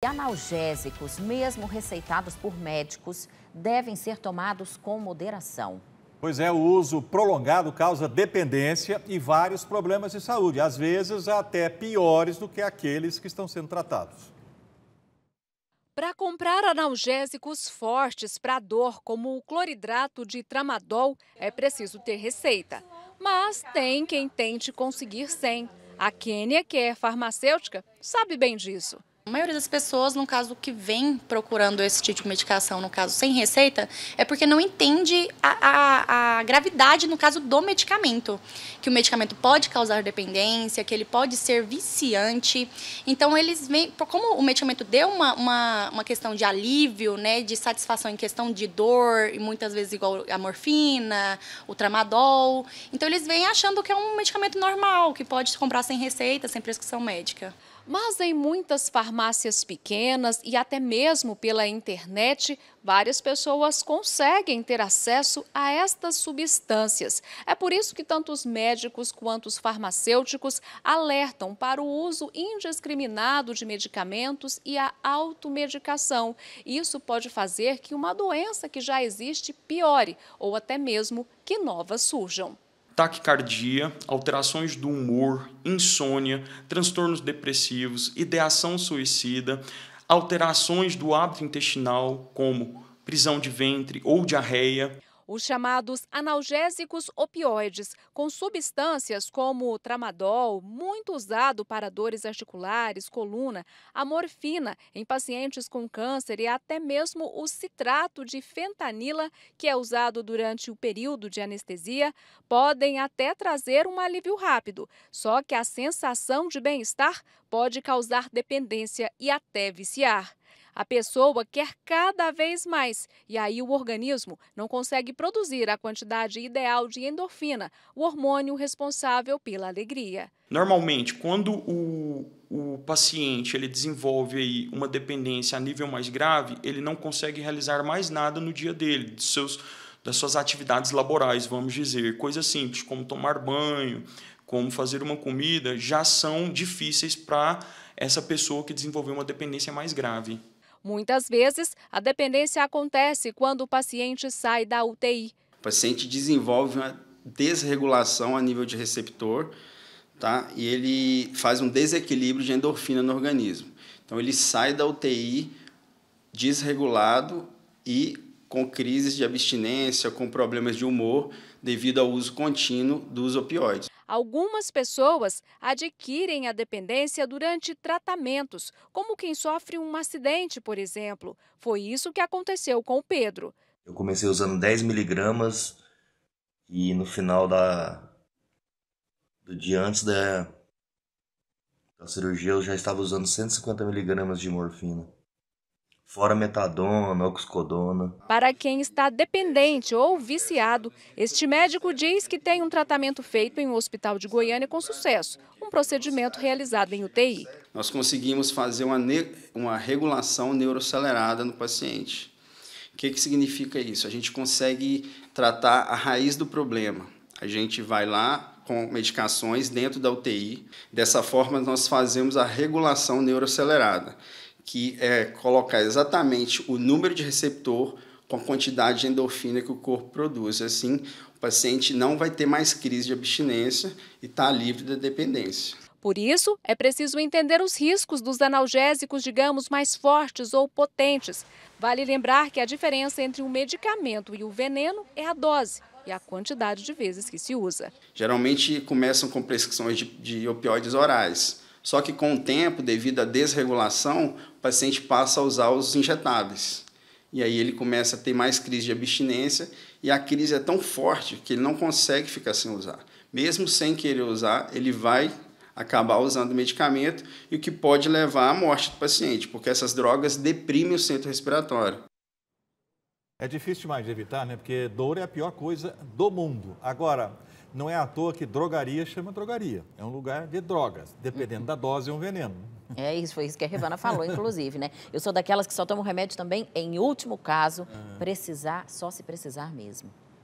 E analgésicos, mesmo receitados por médicos, devem ser tomados com moderação. Pois é, o uso prolongado causa dependência e vários problemas de saúde, às vezes até piores do que aqueles que estão sendo tratados. Para comprar analgésicos fortes para dor, como o cloridrato de tramadol, é preciso ter receita. Mas tem quem tente conseguir sem. A Quênia, que é farmacêutica, sabe bem disso. A maioria das pessoas, no caso, que vem procurando esse tipo de medicação, no caso, sem receita, é porque não entende a, a, a, gravidade, no caso, do medicamento. Que o medicamento pode causar dependência, que ele pode ser viciante. Então, eles vêm. Como o medicamento deu uma, uma, uma questão de alívio, né, de satisfação em questão de dor, e muitas vezes igual a morfina, o tramadol. Então, eles vêm achando que é um medicamento normal, que pode comprar sem receita, sem prescrição médica. Mas em muitas farmácias, farmácias pequenas e até mesmo pela internet, várias pessoas conseguem ter acesso a estas substâncias. É por isso que tanto os médicos quanto os farmacêuticos alertam para o uso indiscriminado de medicamentos e a automedicação. Isso pode fazer que uma doença que já existe piore ou até mesmo que novas surjam taquicardia, alterações do humor, insônia, transtornos depressivos, ideação suicida, alterações do hábito intestinal, como prisão de ventre ou diarreia. Os chamados analgésicos opioides, com substâncias como o tramadol, muito usado para dores articulares, coluna, a morfina em pacientes com câncer e até mesmo o citrato de fentanila, que é usado durante o período de anestesia, podem até trazer um alívio rápido. Só que a sensação de bem-estar pode causar dependência e até viciar. A pessoa quer cada vez mais e aí o organismo não consegue produzir a quantidade ideal de endorfina, o hormônio responsável pela alegria. Normalmente, quando o, o paciente ele desenvolve aí uma dependência a nível mais grave, ele não consegue realizar mais nada no dia dele, seus, das suas atividades laborais, vamos dizer. Coisas simples como tomar banho, como fazer uma comida, já são difíceis para essa pessoa que desenvolveu uma dependência mais grave. Muitas vezes, a dependência acontece quando o paciente sai da UTI. O paciente desenvolve uma desregulação a nível de receptor, tá? E ele faz um desequilíbrio de endorfina no organismo. Então ele sai da UTI desregulado e com crises de abstinência, com problemas de humor, devido ao uso contínuo dos opioides. Algumas pessoas adquirem a dependência durante tratamentos, como quem sofre um acidente, por exemplo. Foi isso que aconteceu com o Pedro. Eu comecei usando 10 miligramas e no final da, do dia antes da, da cirurgia eu já estava usando 150 miligramas de morfina fora metadona, oxicodona. Para quem está dependente ou viciado, este médico diz que tem um tratamento feito em um hospital de Goiânia com sucesso, um procedimento realizado em UTI. Nós conseguimos fazer uma, uma regulação neuroacelerada no paciente. O que, que significa isso? A gente consegue tratar a raiz do problema. A gente vai lá, com medicações dentro da UTI. Dessa forma, nós fazemos a regulação neuroacelerada que é colocar exatamente o número de receptor com a quantidade de endorfina que o corpo produz. Assim, o paciente não vai ter mais crise de abstinência e está livre da dependência. Por isso, é preciso entender os riscos dos analgésicos, digamos, mais fortes ou potentes. Vale lembrar que a diferença entre o medicamento e o veneno é a dose e a quantidade de vezes que se usa. Geralmente começam com prescrições de, de opioides orais só que com o tempo, devido à desregulação, o paciente passa a usar os injetáveis. E aí ele começa a ter mais crise de abstinência e a crise é tão forte que ele não consegue ficar sem usar. Mesmo sem querer usar, ele vai acabar usando o medicamento e o que pode levar à morte do paciente, porque essas drogas deprimem o centro respiratório. É difícil mais de evitar, né? Porque dor é a pior coisa do mundo. Agora, não é à toa que drogaria chama drogaria. É um lugar de drogas. Dependendo da dose, é um veneno. É isso, foi isso que a Rivana falou, inclusive, né? Eu sou daquelas que só tomo remédio também, em último caso, ah. precisar, só se precisar mesmo.